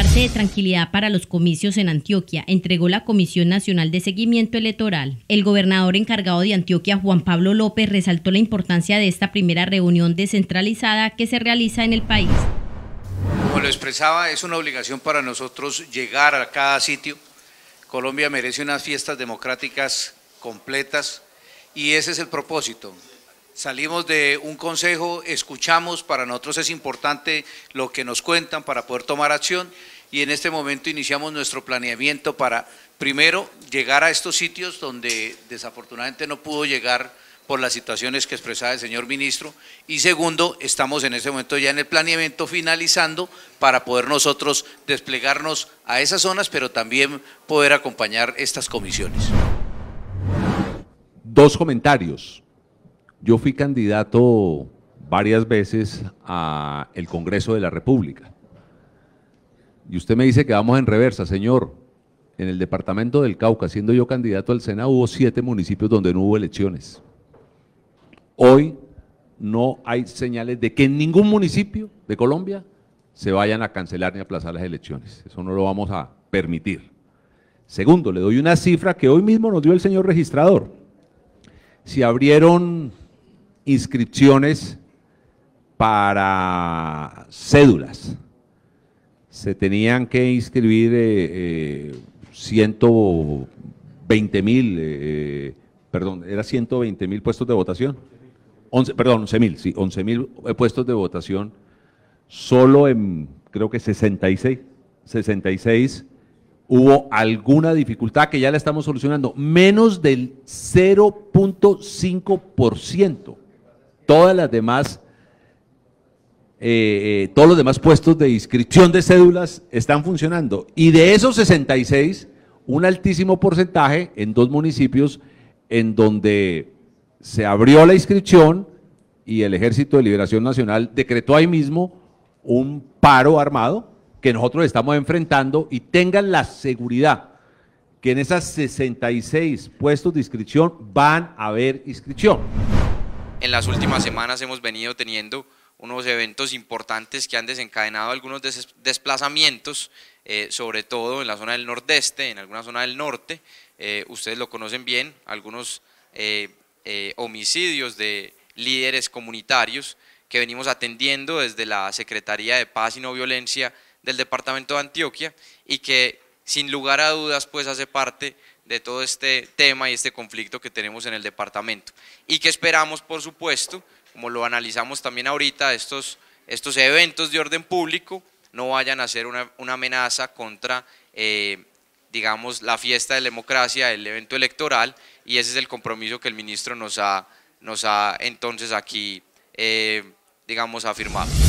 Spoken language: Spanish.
Parte de tranquilidad para los comicios en Antioquia entregó la Comisión Nacional de Seguimiento Electoral. El gobernador encargado de Antioquia, Juan Pablo López, resaltó la importancia de esta primera reunión descentralizada que se realiza en el país. Como lo expresaba, es una obligación para nosotros llegar a cada sitio. Colombia merece unas fiestas democráticas completas y ese es el propósito, salimos de un consejo, escuchamos, para nosotros es importante lo que nos cuentan para poder tomar acción y en este momento iniciamos nuestro planeamiento para primero llegar a estos sitios donde desafortunadamente no pudo llegar por las situaciones que expresaba el señor ministro y segundo, estamos en este momento ya en el planeamiento finalizando para poder nosotros desplegarnos a esas zonas, pero también poder acompañar estas comisiones. Dos comentarios. Yo fui candidato varias veces al Congreso de la República. Y usted me dice que vamos en reversa, señor. En el departamento del Cauca, siendo yo candidato al Senado, hubo siete municipios donde no hubo elecciones. Hoy no hay señales de que en ningún municipio de Colombia se vayan a cancelar ni aplazar las elecciones. Eso no lo vamos a permitir. Segundo, le doy una cifra que hoy mismo nos dio el señor registrador. Si abrieron inscripciones para cédulas. Se tenían que inscribir 120 eh, eh, mil, eh, perdón, era 120 mil puestos de votación. 11, perdón, 11 mil, sí, 11 mil puestos de votación solo en, creo que 66, 66 hubo alguna dificultad que ya la estamos solucionando, menos del 0.5% todas las demás, eh, eh, todos los demás puestos de inscripción de cédulas están funcionando. Y de esos 66, un altísimo porcentaje en dos municipios en donde se abrió la inscripción y el Ejército de Liberación Nacional decretó ahí mismo un paro armado que nosotros estamos enfrentando y tengan la seguridad que en esas 66 puestos de inscripción van a haber inscripción en las últimas semanas hemos venido teniendo unos eventos importantes que han desencadenado algunos desplazamientos, eh, sobre todo en la zona del nordeste, en alguna zona del norte. Eh, ustedes lo conocen bien, algunos eh, homicidios de líderes comunitarios que venimos atendiendo desde la Secretaría de Paz y No Violencia del Departamento de Antioquia y que sin lugar a dudas pues hace parte de todo este tema y este conflicto que tenemos en el departamento. Y que esperamos, por supuesto, como lo analizamos también ahorita, estos, estos eventos de orden público no vayan a ser una, amenaza contra, eh, digamos, la fiesta de la democracia, el evento electoral, y ese es el compromiso que el ministro nos ha, nos ha entonces aquí, eh, digamos, afirmado.